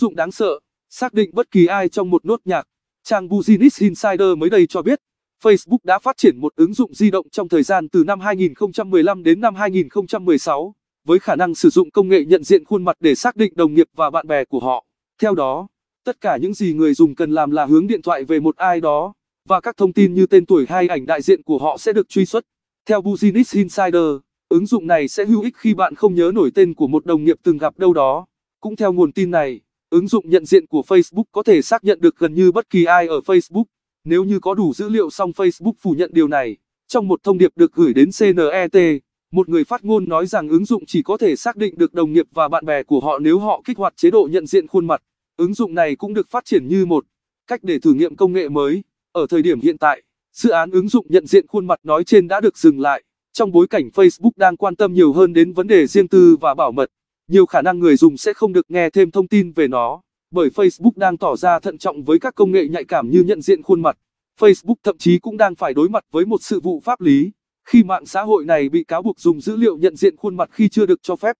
dụng đáng sợ, xác định bất kỳ ai trong một nốt nhạc. Trang Business Insider mới đây cho biết, Facebook đã phát triển một ứng dụng di động trong thời gian từ năm 2015 đến năm 2016, với khả năng sử dụng công nghệ nhận diện khuôn mặt để xác định đồng nghiệp và bạn bè của họ. Theo đó, tất cả những gì người dùng cần làm là hướng điện thoại về một ai đó, và các thông tin như tên tuổi hay ảnh đại diện của họ sẽ được truy xuất. Theo Business Insider, ứng dụng này sẽ hữu ích khi bạn không nhớ nổi tên của một đồng nghiệp từng gặp đâu đó. Cũng theo nguồn tin này, Ứng dụng nhận diện của Facebook có thể xác nhận được gần như bất kỳ ai ở Facebook, nếu như có đủ dữ liệu song Facebook phủ nhận điều này. Trong một thông điệp được gửi đến CNET, một người phát ngôn nói rằng ứng dụng chỉ có thể xác định được đồng nghiệp và bạn bè của họ nếu họ kích hoạt chế độ nhận diện khuôn mặt. Ứng dụng này cũng được phát triển như một cách để thử nghiệm công nghệ mới. Ở thời điểm hiện tại, dự án ứng dụng nhận diện khuôn mặt nói trên đã được dừng lại trong bối cảnh Facebook đang quan tâm nhiều hơn đến vấn đề riêng tư và bảo mật nhiều khả năng người dùng sẽ không được nghe thêm thông tin về nó, bởi Facebook đang tỏ ra thận trọng với các công nghệ nhạy cảm như nhận diện khuôn mặt. Facebook thậm chí cũng đang phải đối mặt với một sự vụ pháp lý, khi mạng xã hội này bị cáo buộc dùng dữ liệu nhận diện khuôn mặt khi chưa được cho phép.